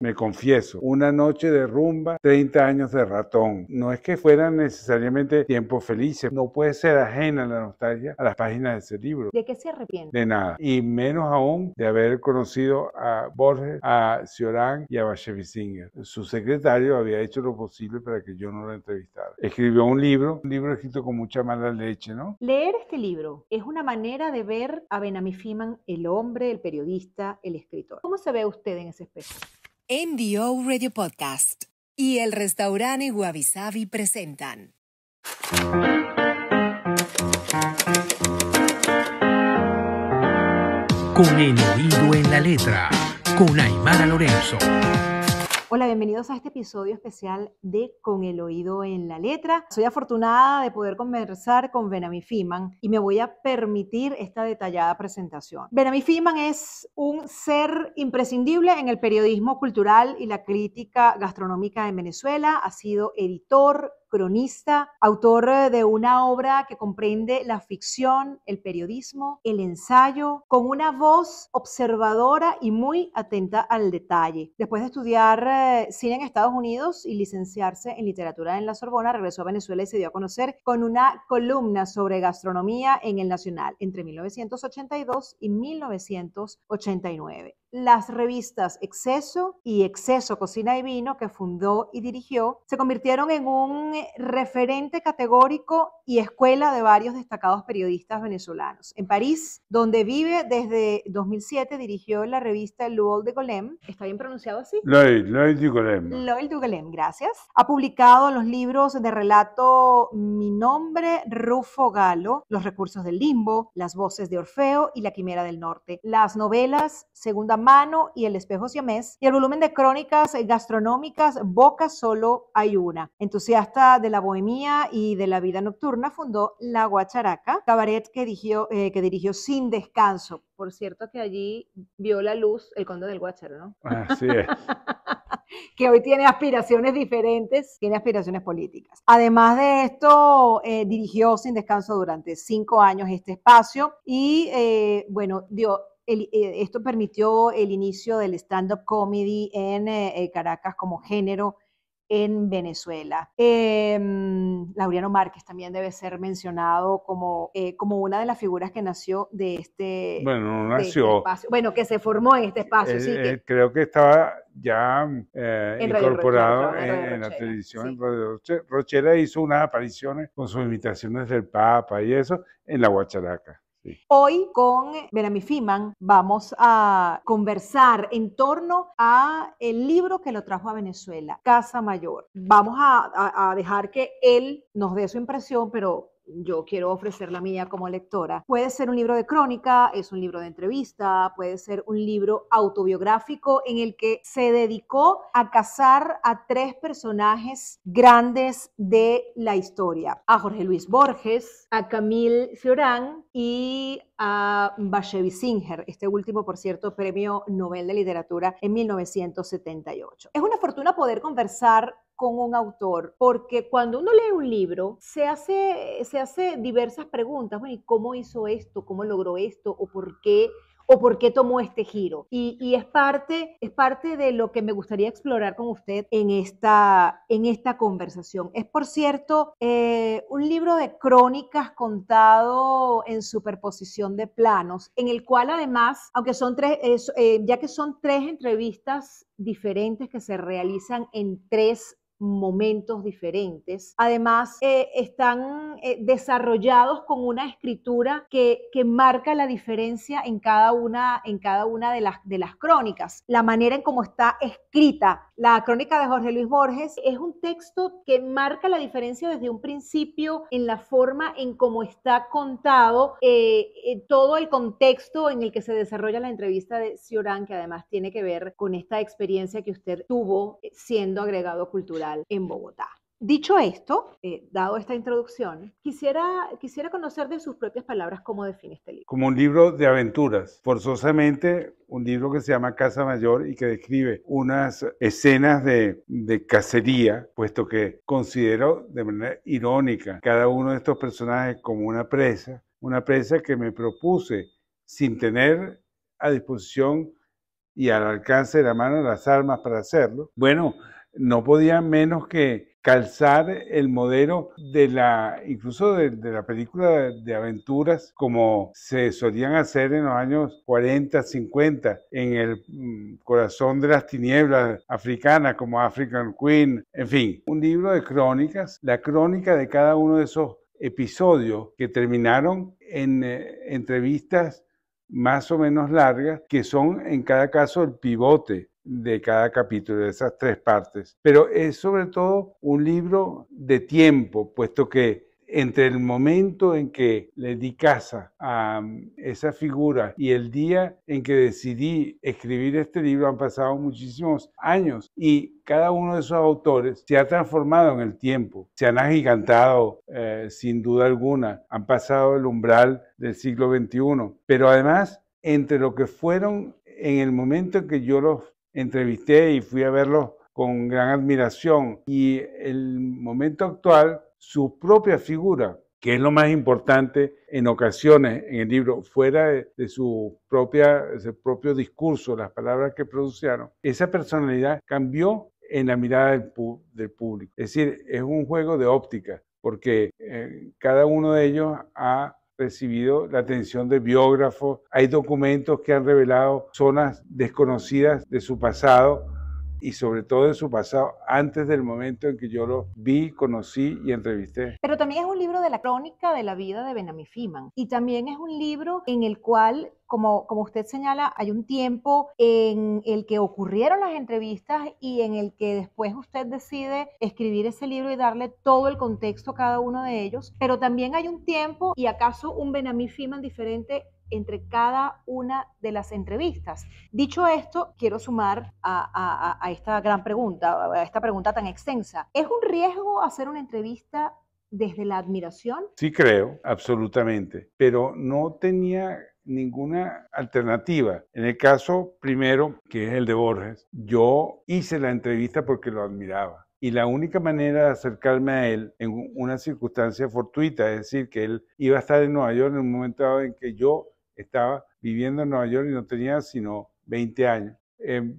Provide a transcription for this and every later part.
Me confieso, una noche de rumba, 30 años de ratón. No es que fueran necesariamente tiempos felices, no puede ser ajena la nostalgia a las páginas de ese libro. ¿De qué se arrepiente? De nada, y menos aún de haber conocido a Borges, a Ciorán y a Bachevisinger. Su secretario había hecho lo posible para que yo no lo entrevistara. Escribió un libro, un libro escrito con mucha mala leche, ¿no? Leer este libro es una manera de ver a Benamifiman, el hombre, el periodista, el escritor. ¿Cómo se ve usted en ese espejo? MDO Radio Podcast y el restaurante Guavisavi presentan. Con el oído en la letra, con Aymara Lorenzo. Hola, bienvenidos a este episodio especial de Con el oído en la letra. Soy afortunada de poder conversar con Benami Fiman y me voy a permitir esta detallada presentación. Benami Fiman es un ser imprescindible en el periodismo cultural y la crítica gastronómica en Venezuela. Ha sido editor, cronista, autor eh, de una obra que comprende la ficción, el periodismo, el ensayo, con una voz observadora y muy atenta al detalle. Después de estudiar eh, cine en Estados Unidos y licenciarse en literatura en la Sorbona, regresó a Venezuela y se dio a conocer con una columna sobre gastronomía en el Nacional entre 1982 y 1989 las revistas Exceso y Exceso Cocina y Vino, que fundó y dirigió, se convirtieron en un eh, referente categórico y escuela de varios destacados periodistas venezolanos. En París, donde vive desde 2007, dirigió la revista L'Oil de Golem. ¿Está bien pronunciado así? L'Oil, de Golem. L'Oil de Golem, gracias. Ha publicado los libros de relato Mi nombre, Rufo Galo, Los recursos del limbo, Las voces de Orfeo y La quimera del norte. Las novelas Segunda Mano y El Espejo Siamés, y el volumen de crónicas eh, gastronómicas Boca Solo Hay Una. Entusiasta de la bohemia y de la vida nocturna, fundó La Guacharaca, cabaret que dirigió, eh, que dirigió sin descanso. Por cierto que allí vio la luz el conde del Guacharo, ¿no? Así es. que hoy tiene aspiraciones diferentes, tiene aspiraciones políticas. Además de esto, eh, dirigió sin descanso durante cinco años este espacio y, bueno, dio eh, esto permitió el inicio del stand-up comedy en eh, eh, Caracas como género en Venezuela. Eh, Laureano Márquez también debe ser mencionado como, como una de las figuras que nació de este, bueno, no este nació, bueno, que se formó en este espacio. sí, creo que estaba ya mm, incorporado en, la televisión. Rochera hizo unas apariciones con sus imitaciones del Papa y eso en la Guacharaca. Hoy con Fiman vamos a conversar en torno a el libro que lo trajo a Venezuela, Casa Mayor. Vamos a dejar que él nos dé su impresión, pero yo quiero ofrecer la mía como lectora. Puede ser un libro de crónica, es un libro de entrevista, puede ser un libro autobiográfico en el que se dedicó a cazar a tres personajes grandes de la historia, a Jorge Luis Borges, a Camille Fiorán y a Bashevi Singer, este último, por cierto, premio Nobel de Literatura en 1978. Es una fortuna poder conversar con un autor, porque cuando uno lee un libro, se hace, se hace diversas preguntas, bueno, cómo hizo esto? ¿Cómo logró esto? ¿O por qué? o por qué tomó este giro. Y, y, es, parte, es parte de lo que me gustaría explorar con usted en esta, en esta conversación. Es, por cierto, eh, un libro de crónicas contado en superposición de planos, en el cual además, aunque son tres, eh, ya que son tres entrevistas diferentes que se realizan en tres momentos diferentes. Además, eh, están eh, desarrollados con una escritura que, marca la diferencia en cada una, en cada una de, las, de las crónicas. La manera en cómo está escrita la crónica de Jorge Luis Borges es un texto que marca la diferencia desde un principio en la forma en cómo está contado eh, eh, todo el contexto en el que se desarrolla la entrevista de Ciorán, que además tiene que ver con esta experiencia que usted tuvo eh, siendo agregado cultural en Bogotá. Dicho esto, eh, dado esta introducción, quisiera, quisiera conocer de sus propias palabras cómo define este libro. Como un libro de aventuras, forzosamente un libro que se llama Casa Mayor y que describe unas escenas de, de cacería, puesto que considero de manera irónica cada uno de estos personajes como una presa, una presa que me propuse sin tener a disposición y al alcance de la mano las armas para hacerlo. Bueno, no podía menos que calzar el modelo de la, incluso de, la película de, aventuras como se solían hacer en los años 40, 50, en el mm, corazón de las tinieblas africanas como African Queen, en fin, un libro de crónicas, la crónica de cada uno de esos episodios que terminaron en eh, entrevistas más o menos largas, que son en cada caso el pivote de cada capítulo, de esas tres partes. Pero es sobre todo un libro de tiempo, puesto que entre el momento en que le di casa a mm, esa figura y el día en que decidí escribir este libro han pasado muchísimos años y cada uno de esos autores se ha transformado en el tiempo, se han agigantado eh, sin duda alguna, han pasado el umbral del siglo XXI, pero además entre lo que fueron en el momento en que yo los entrevisté y fui a verlo con gran admiración. Y el momento actual, su propia figura, que es lo más importante en ocasiones en el libro, fuera de, su propia, ese propio discurso, las palabras que pronunciaron, esa personalidad cambió en la mirada del, público. Es decir, es un juego de óptica, porque eh, cada uno de ellos ha recibido la atención de biógrafos, hay documentos que han revelado zonas desconocidas de su pasado y sobre todo de su pasado antes del momento en que yo lo vi, conocí y entrevisté. Pero también es un libro de la crónica de la vida de Benami Fiman y también es un libro en el cual como, como, usted señala, hay un tiempo en el que ocurrieron las entrevistas y en el que después usted decide escribir ese libro y darle todo el contexto a cada uno de ellos, pero también hay un tiempo y acaso un Benamí Fiman diferente entre cada una de las entrevistas. Dicho esto, quiero sumar a, esta gran pregunta, a esta pregunta tan extensa. ¿Es un riesgo hacer una entrevista desde la admiración? Sí, creo, absolutamente, pero no tenía ninguna alternativa. En el caso primero, que es el de Borges, yo hice la entrevista porque lo admiraba. Y la única manera de acercarme a él en una circunstancia fortuita, es decir, que él iba a estar en Nueva York en un momento dado en que yo estaba viviendo en Nueva York y no tenía sino 20 años. Em,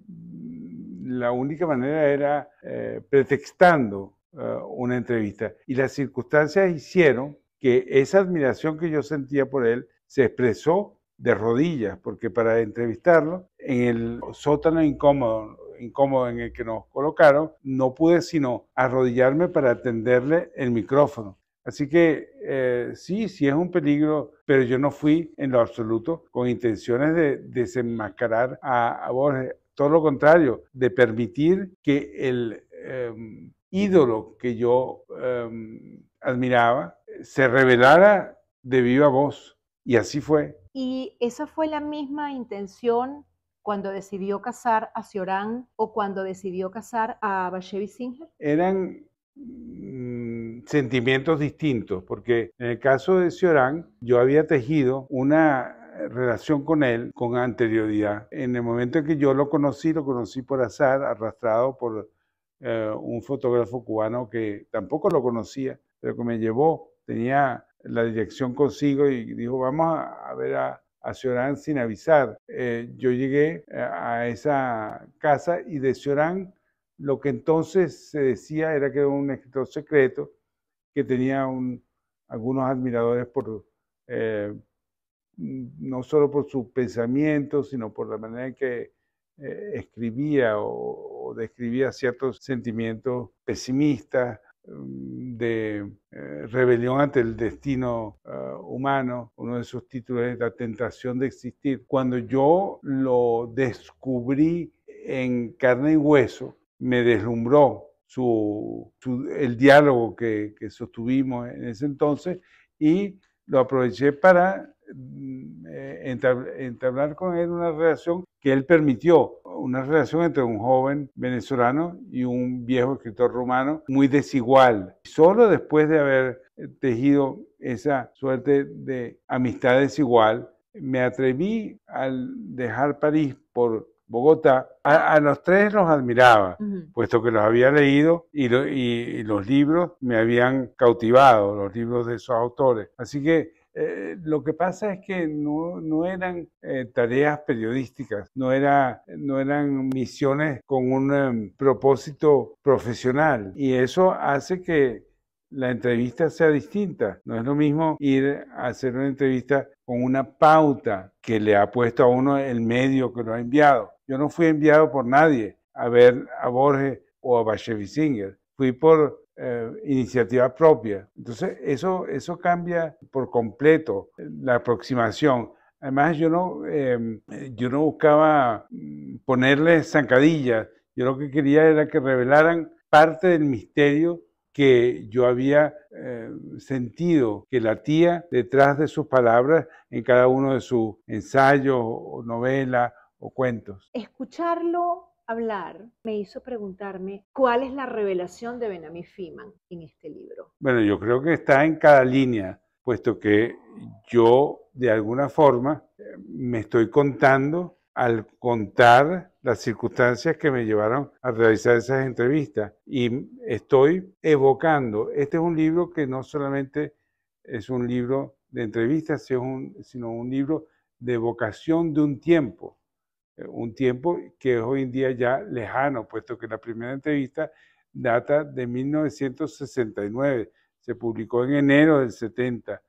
la única manera era eh, pretextando eh, una entrevista. Y las circunstancias hicieron que esa admiración que yo sentía por él se expresó de rodillas, porque para entrevistarlo, en el sótano incómodo, incómodo en el que nos colocaron, no pude sino arrodillarme para atenderle el micrófono. Así que eh, sí, sí es un peligro, pero yo no fui en lo absoluto con intenciones de desenmascarar a, a Borges. Todo lo contrario, de permitir que el em, ídolo que yo em, admiraba se revelara de viva voz. Y así fue. ¿Y esa fue la misma intención cuando decidió casar a Ciorán o cuando decidió casar a Bashevis Singer? Eran Mm, sentimientos distintos, porque en el caso de Ciorán, yo había tejido una relación con él con anterioridad. En el momento en que yo lo conocí, lo conocí por azar, arrastrado por eh, un fotógrafo cubano que tampoco lo conocía, pero que me llevó, tenía la dirección consigo y dijo, vamos a, ver a, a Ciorán sin avisar. Eh, yo llegué eh, a esa casa y de Ciorán lo que entonces se decía era que era un escritor secreto que tenía algunos admiradores por, eh, no solo por su pensamiento, sino por la manera en que eh, escribía o, describía ciertos sentimientos pesimistas mm, de eh, rebelión ante el destino humano, uno de sus títulos es La tentación de existir. Cuando yo lo descubrí en carne y hueso, me deslumbró el diálogo que, sostuvimos en ese entonces y lo aproveché para mm, eh, entablar, con él una relación que él permitió, una relación entre un joven venezolano y un viejo escritor rumano muy desigual. Solo después de haber eh, tejido esa suerte de amistad desigual, me atreví al dejar París por Bogotá, a, los tres los admiraba, puesto que los había leído y, y, los libros me habían cautivado, los libros de esos autores. Así que eh, lo que pasa es que no, eran eh, tareas periodísticas, no, era, no eran misiones con un em, propósito profesional. Y eso hace que la entrevista sea distinta. No es lo mismo ir a hacer una entrevista con una pauta que le ha puesto a uno el medio que lo ha enviado. Yo no fui enviado por nadie a ver a Borges o a Singer. Fui por eh, iniciativa propia. Entonces, eso, eso cambia por completo la aproximación. Además, yo no, em, yo no buscaba mm, ponerle zancadillas. Yo lo que quería era que revelaran parte del misterio que yo había eh, sentido que latía detrás de sus palabras en cada uno de sus ensayos o novelas o cuentos. Escucharlo hablar me hizo preguntarme cuál es la revelación de Benami Fiman en este libro. Bueno, yo creo que está en cada línea, puesto que yo de alguna forma me estoy contando al contar las circunstancias que me llevaron a realizar esas entrevistas y estoy evocando, este es un libro que no solamente es un libro de entrevistas, sino un libro de vocación de un tiempo eh, un tiempo que es hoy en día ya lejano, puesto que la primera entrevista data de 1969, se publicó en enero del 70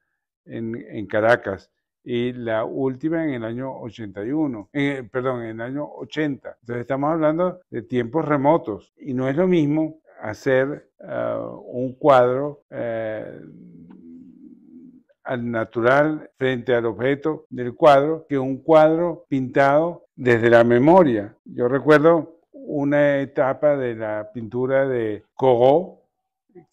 en, Caracas y la última en el año 81, eh, perdón, en el año 80. Entonces estamos hablando de tiempos remotos y no es lo mismo hacer ah, un cuadro eh, al natural frente al objeto del cuadro que un cuadro pintado desde la memoria. Yo recuerdo una etapa de la pintura de Corot,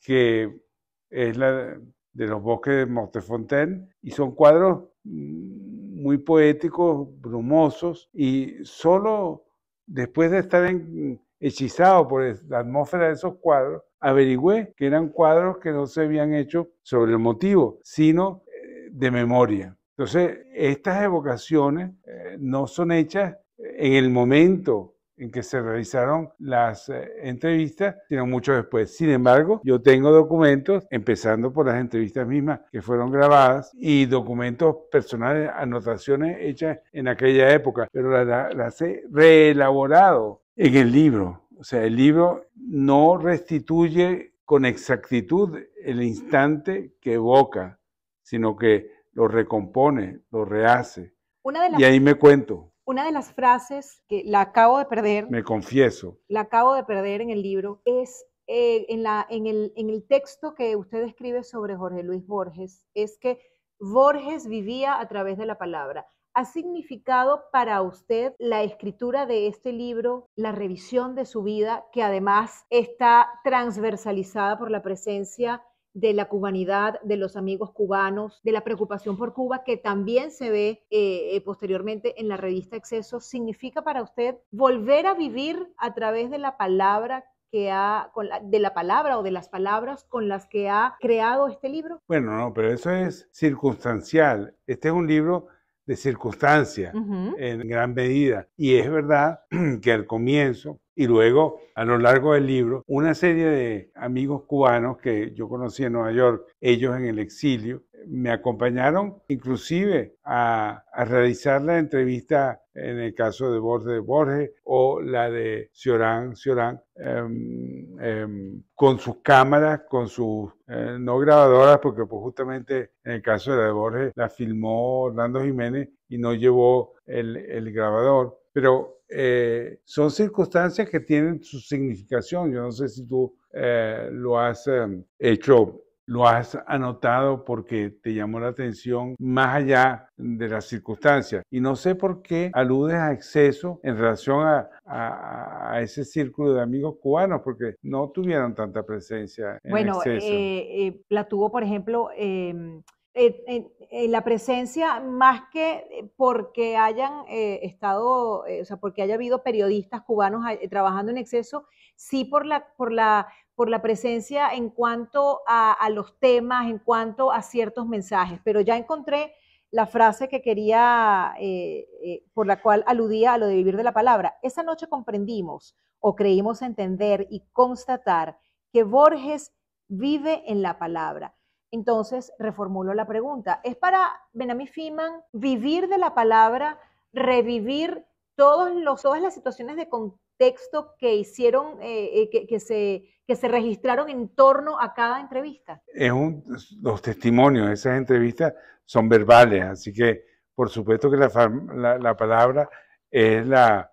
que es la de los bosques de Mortefontaine, y son cuadros muy poéticos, brumosos, y solo después de estar hechizado por la atmósfera de esos cuadros, averigüé que eran cuadros que no se habían hecho sobre el motivo, sino eh, de memoria. Entonces, estas evocaciones eh, no son hechas eh, en el momento en que se realizaron las eh, entrevistas, sino mucho después. Sin embargo, yo tengo documentos, empezando por las entrevistas mismas que fueron grabadas, y documentos personales, anotaciones hechas en aquella época, pero las, las he reelaborado en el libro. O sea, el libro no restituye con exactitud el instante que evoca, sino que lo recompone, lo rehace. y ahí me cuento. Una de las frases que la acabo de perder. Me confieso. La acabo de perder en el libro es eh, en, la, en, el, en el texto que usted escribe sobre Jorge Luis Borges, es que Borges vivía a través de la palabra. ¿Ha significado para usted la escritura de este libro, la revisión de su vida, que además está transversalizada por la presencia de la cubanidad, de los amigos cubanos, de la preocupación por Cuba, que también se ve eh, eh, posteriormente en la revista Exceso, significa para usted volver a vivir a través de la palabra que ha, de la palabra o de las palabras con las que ha creado este libro? Bueno, no, pero eso es circunstancial. Este es un libro de circunstancia en gran medida. Y es verdad que al comienzo y luego, a lo largo del libro, una serie de amigos cubanos que yo conocí en Nueva York, ellos en el exilio, me acompañaron inclusive a, realizar la entrevista en el caso de Borges o la de Ciorán, Ciorán, em, em, con sus cámaras, con sus eh, no grabadoras, porque pues justamente en el caso de la de Borges la filmó Orlando Jiménez y no llevó el, el grabador. Pero eh, son circunstancias que tienen su significación. Yo no sé si tú eh, lo has em, hecho, lo has anotado porque te llamó la atención más allá de las circunstancias. Y no sé por qué aludes a exceso en relación a, ese círculo de amigos cubanos, porque no tuvieron tanta presencia. En bueno, eh, la tuvo, por ejemplo em, en, la presencia más que eh, porque hayan eh, estado, eh, o sea, porque haya habido periodistas cubanos trabajando en exceso, sí por la, por la, por la presencia en cuanto a los temas, en cuanto a ciertos mensajes. Pero ya encontré la frase que quería, por la cual aludía a lo de vivir de la palabra. Esa noche comprendimos o creímos entender y constatar que Borges vive en la palabra entonces, reformulo la pregunta. ¿Es para Benami Fiman vivir de la palabra, revivir todos los, todas las situaciones de contexto que hicieron, eh, eh, que, se, que se registraron en torno a cada entrevista? Es los testimonios de esas entrevistas son verbales, así que por supuesto que la, palabra es la,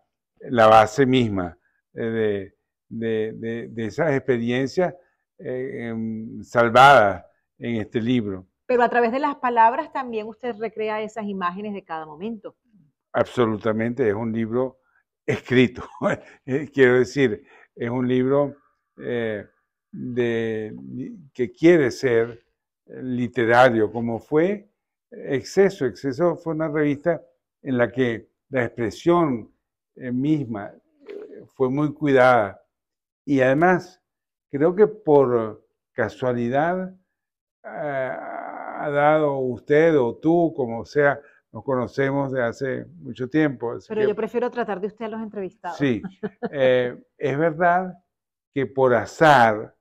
base misma eh, de, esas experiencias em, salvadas en este libro. Pero a través de las palabras también usted recrea esas imágenes de cada momento. Absolutamente, es un libro escrito. Eh, quiero decir, es un libro eh, de, que quiere ser literario, como fue Exceso. Exceso fue una revista en la que la expresión eh, misma fue muy cuidada. Y además, creo que por casualidad eh, ha dado usted o tú, como sea, nos conocemos de hace mucho tiempo. Pero yo prefiero tratar de usted a los entrevistados. Sí, eh, es verdad que por azar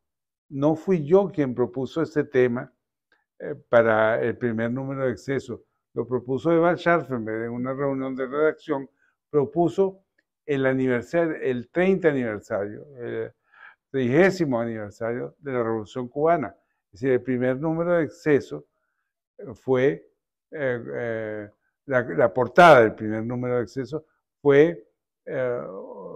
no fui yo quien propuso ese tema eh, para el primer número de exceso. Lo propuso Eva Scharfenberg en una reunión de redacción, propuso el aniversario, el 30 aniversario, el 30 aniversario de la Revolución Cubana es decir, el primer número de exceso eh, fue, eh, eh, la, portada del primer número de exceso fue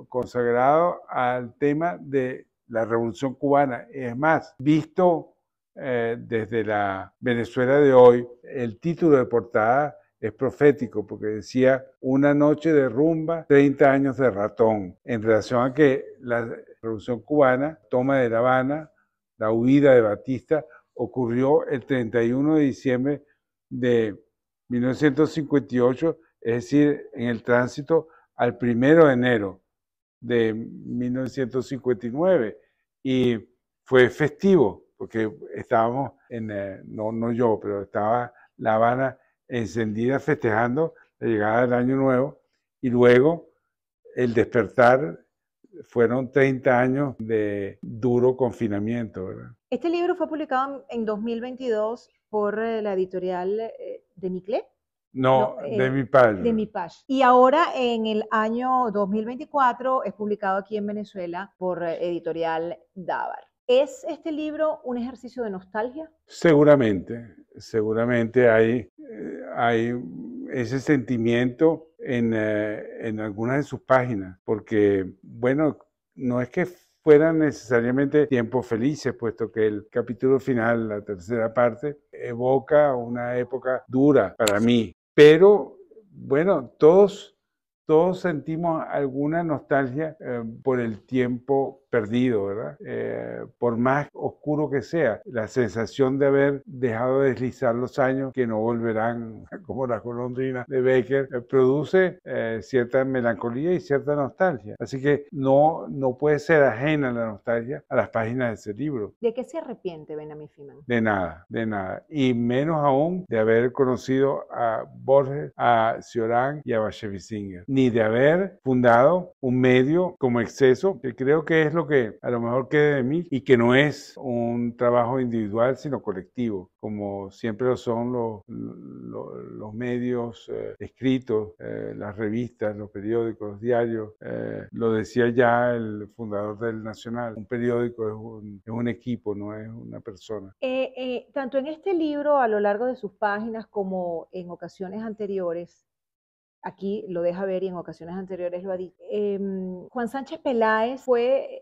consagrado al tema de la revolución cubana. Es más, visto desde la Venezuela de hoy, el título de portada es profético porque decía una noche de rumba, 30 años de ratón, en relación a que la revolución cubana toma de La Habana la huida de Batista ocurrió el 31 de diciembre de 1958, es decir, en el tránsito al 1 de enero de 1959. Y fue festivo, porque estábamos en, eh, no, no yo, pero estaba La Habana encendida festejando la llegada del Año Nuevo y luego el despertar fueron 30 años de duro confinamiento. Este libro fue publicado en 2022 por eh, la editorial eh, de Miclé. No, no de eh, mi page. De mi Y ahora en el año 2024 es publicado aquí en Venezuela por editorial Dávar. ¿Es este libro un ejercicio de nostalgia? Seguramente, seguramente hay, hay ese sentimiento en, eh, algunas de sus páginas, porque, bueno, no es que fueran necesariamente tiempos felices, puesto que el capítulo final, la tercera parte, evoca una época dura para mí. Pero bueno, todos, todos sentimos alguna nostalgia eh, por el tiempo perdido, ¿verdad? Eh, por más oscuro que sea, la sensación de haber dejado de deslizar los años que no volverán como la golondrinas de Baker eh, produce eh, cierta melancolía y cierta nostalgia. Así que no, no puede ser ajena la nostalgia a las páginas de ese libro. ¿De qué se arrepiente Benjamin Freeman? De nada, de nada. Y menos aún de haber conocido a Borges, a Cioran y a Bashevisinger. ni de haber fundado un medio como Exceso, que creo que es que a lo mejor quede de mí y que no es un trabajo individual sino colectivo, como siempre lo son los, los, medios eh, escritos, eh, las revistas, los periódicos, los diarios. Eh, lo decía ya el fundador del Nacional, un periódico es un, equipo, no es una persona. tanto en este libro, a lo largo de sus páginas, como en ocasiones anteriores, aquí lo deja ver y en ocasiones anteriores lo ha dicho. Em, Juan Sánchez Peláez fue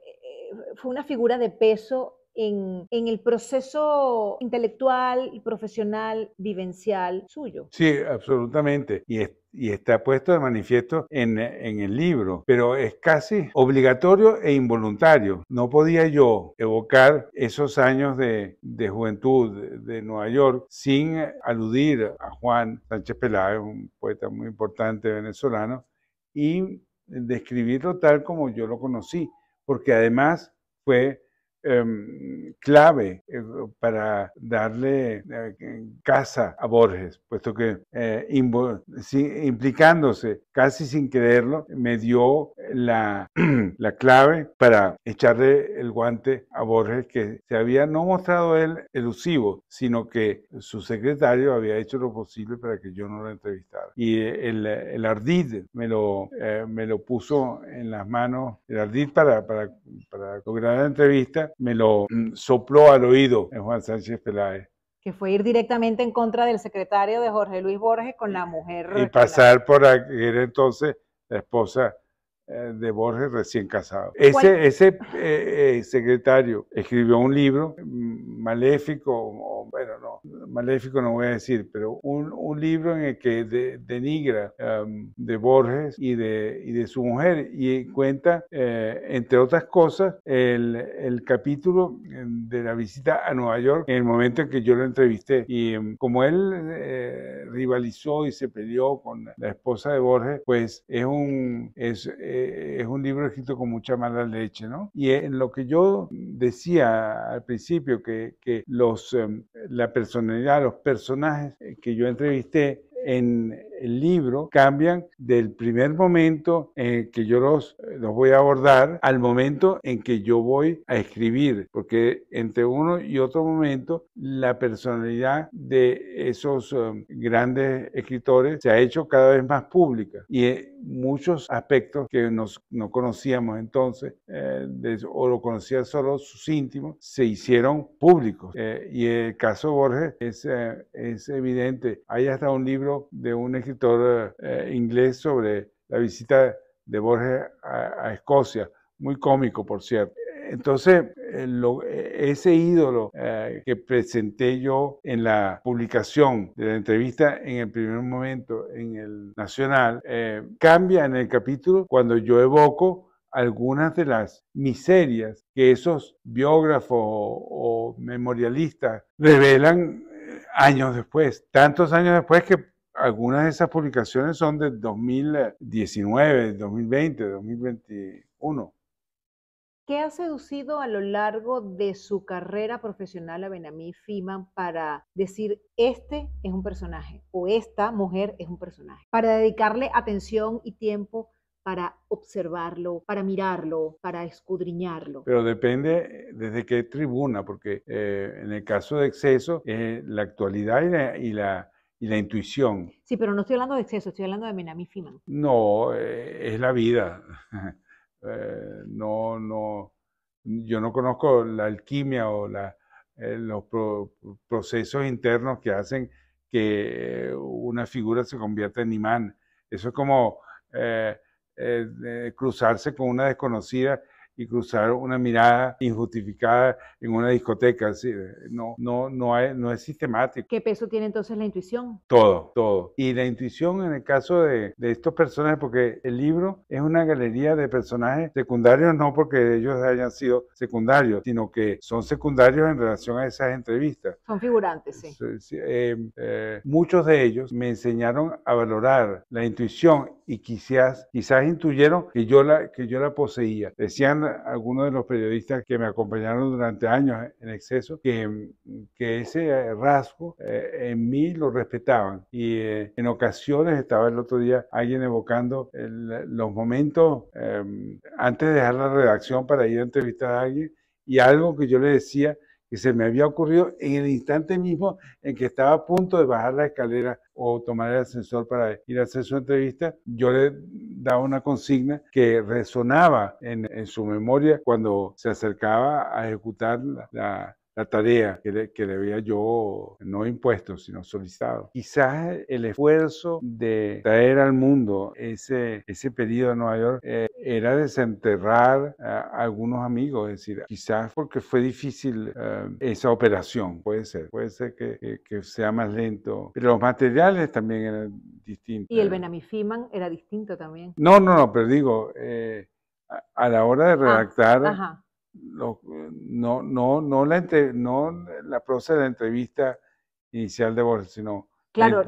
fue una figura de peso en, el proceso intelectual y profesional vivencial suyo. Sí, absolutamente. Y, y está puesto de manifiesto en, el libro, pero es casi obligatorio e involuntario. No podía yo evocar esos años de, juventud de, Nueva York sin aludir a Juan Sánchez Peláez, un poeta muy importante venezolano, y describirlo tal como yo lo conocí porque además fue Em, clave eh, para darle eh, casa a Borges, puesto que eh, implicándose casi sin quererlo, me dio la, clave para echarle el guante a Borges, que se había no mostrado él elusivo, sino que su secretario había hecho lo posible para que yo no lo entrevistara. Y el, el ardid me lo, puso en las manos, el ardid para, para, la entrevista me lo mm, sopló al oído en eh, Juan Sánchez Peláez que fue ir directamente en contra del secretario de Jorge Luis Borges con la mujer. Y pasar por aquel entonces la esposa eh, de Borges recién casado. Ese, ese eh, eh, secretario escribió un libro mm, maléfico, bueno, no, maléfico no voy a decir, pero un, libro en el que denigra um, de Borges y de, de su mujer y cuenta, entre otras cosas, el, capítulo em, de la visita a Nueva York en el momento en que yo lo entrevisté. Y em, como él rivalizó y se peleó con la esposa de Borges, pues es un... Es, eh, es un libro escrito con mucha mala leche, ¿no? Y en lo que yo decía al principio, que, los, em, la personalidad, los personajes que yo entrevisté en el libro cambian del primer momento en que yo los, los voy a abordar al momento en que yo voy a escribir, porque entre uno y otro momento la personalidad de esos eh, grandes escritores se ha hecho cada vez más pública y muchos aspectos que nos, no conocíamos entonces eh, de, o lo conocían solo sus íntimos se hicieron públicos eh, y el caso Borges es, es evidente hay hasta un libro de un escritor eh, inglés sobre la visita de Borges a, Escocia, muy cómico, por cierto. Entonces, eh, eh, ese ídolo que presenté yo en la publicación de la entrevista en el primer momento en el Nacional, cambia en el capítulo cuando yo evoco algunas de las miserias que esos biógrafos o memorialistas revelan años después, tantos años después que algunas de esas publicaciones son de 2019, 2020, 2021. ¿Qué ha seducido a lo largo de su carrera profesional a Benamí Fiman para decir este es un personaje o esta mujer es un personaje? Para dedicarle atención y tiempo para observarlo, para mirarlo, para escudriñarlo. Pero depende eh, desde qué tribuna, porque eh, en el caso de exceso, eh, la actualidad y la y la intuición. Sí, pero no estoy hablando de exceso, estoy hablando de menamifiman. No, eh, es la vida. Eh, no, no, yo no conozco la alquimia o eh, los procesos internos que hacen que una figura se convierta en imán. Eso es como cruzarse con una desconocida y cruzar una mirada injustificada en una discoteca. no, no, no, es, no es sistemático. ¿Qué peso tiene entonces la intuición? Todo, todo. Y la intuición en el caso de, de estos personajes, porque el libro es una galería de personajes secundarios, no porque ellos hayan sido secundarios, sino que son secundarios en relación a esas entrevistas. Son figurantes, sí. Em, eh, muchos de ellos me enseñaron a valorar la intuición y quizás, quizás intuyeron que yo, la, que yo la poseía. Decían algunos de los periodistas que me acompañaron durante años en exceso que, que ese rasgo eh, en mí lo respetaban y eh, en ocasiones estaba el otro día alguien evocando los momentos eh, antes de dejar la redacción para ir a entrevistar a alguien y algo que yo le decía se me había ocurrido en el instante mismo en que estaba a punto de bajar la escalera o tomar el ascensor para ir a hacer su entrevista, yo le daba una consigna que resonaba en, su memoria cuando se acercaba a ejecutar la, tarea que le, había yo no impuesto, sino solicitado. Quizás el esfuerzo de traer al mundo ese, ese periodo de Nueva York eh, era desenterrar a algunos amigos, es decir, quizás porque fue difícil eh, esa operación, puede ser, puede ser que, sea más lento, pero los materiales también eran distintos. Y el Benamifiman era distinto también. No, no, no, pero digo, eh, a, la hora de ah, redactar... no, no, no, la no la prosa de la entrevista inicial de Borges, sino Claro,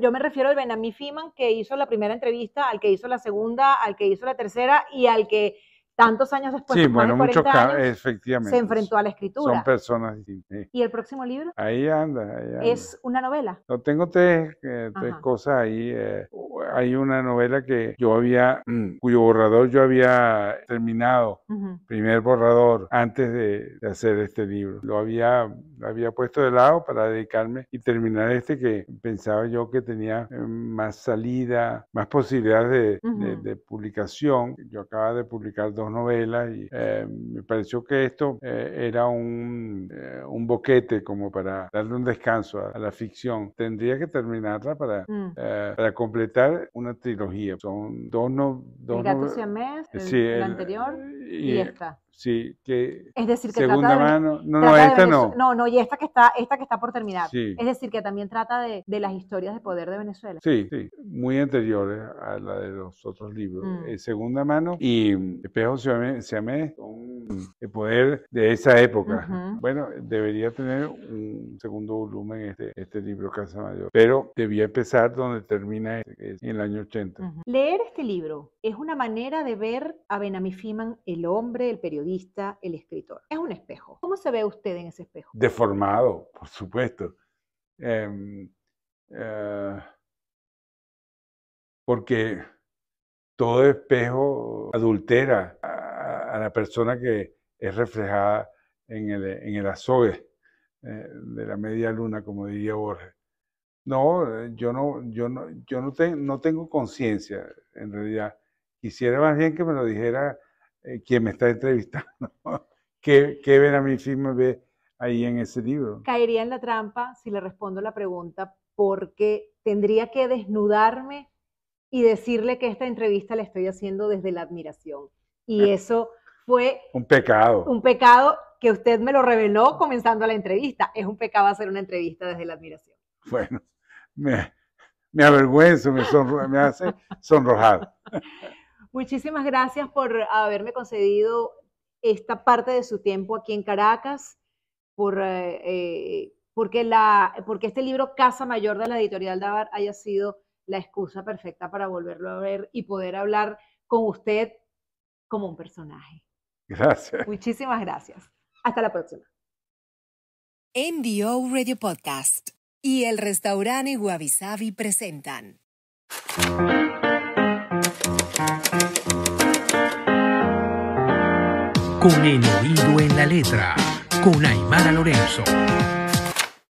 yo me, refiero al Benami Fiman que hizo la primera entrevista, al que hizo la segunda, al que hizo la tercera y al que tantos años después, sí, bueno, muchos este efectivamente, se enfrentó a la escritura. Son personas distintas. ¿Y el próximo libro? Ahí anda, ¿Es una novela? No, tengo tres, eh, tres cosas ahí. Eh, hay una novela que yo había, mm, cuyo borrador yo había terminado, primer borrador, antes de, hacer este libro. Lo había, lo había puesto de lado para dedicarme y terminar este que pensaba yo que tenía eh, más salida, más posibilidades de, de, de publicación. Yo acababa de publicar dos dos novelas y eh, me pareció que esto eh, era un, eh, un, boquete como para darle un descanso a, la ficción. Tendría que terminarla para, mm. para completar una trilogía. Son dos, no, El anterior y esta. Sí, que es decir que segunda trata de, mano, no, no, esta no. No, no, y esta que está, esta que está por terminar. Es decir, que también trata de, de, las historias de poder de Venezuela. Sí, sí, muy anteriores eh, a la de los otros libros. Mm. Eh, segunda mano y mm, Espejo se con el poder de esa época. Bueno, debería tener un segundo volumen este, este libro Casa Mayor, pero debía empezar donde termina eh, en el año 80. Leer este libro es una manera de ver a Benamifiman Fiman, el hombre, el periodista vista el escritor. Es un espejo. ¿Cómo se ve usted en ese espejo? Deformado, por supuesto. Em, eh, porque todo espejo adultera a, la persona que es reflejada en el, en el azogue eh, de la media luna, como diría Borges. No, eh, yo no, yo no, yo no, no tengo conciencia, en realidad. Quisiera más bien que me lo dijera eh, quien me está entrevistando, ¿qué, mi firma ve ahí en ese libro? Caería en la trampa si le respondo la pregunta porque tendría que desnudarme y decirle que esta entrevista la estoy haciendo desde la admiración. Y ah. eso fue... un pecado. Un pecado que usted me lo reveló comenzando la entrevista. Es un pecado hacer una entrevista desde la admiración. Bueno, me, avergüenzo, me, me hace sonrojar. Muchísimas gracias por haberme concedido esta parte de su tiempo aquí en Caracas, por, eh, eh, porque, este libro Casa Mayor de la editorial Dabar, haya sido la excusa perfecta para volverlo a ver y poder hablar con usted como un personaje. Gracias. Muchísimas gracias. Hasta la próxima. NDO Radio Podcast y el restaurante Guavisavi presentan. con el oído en la letra, con Aymara Lorenzo.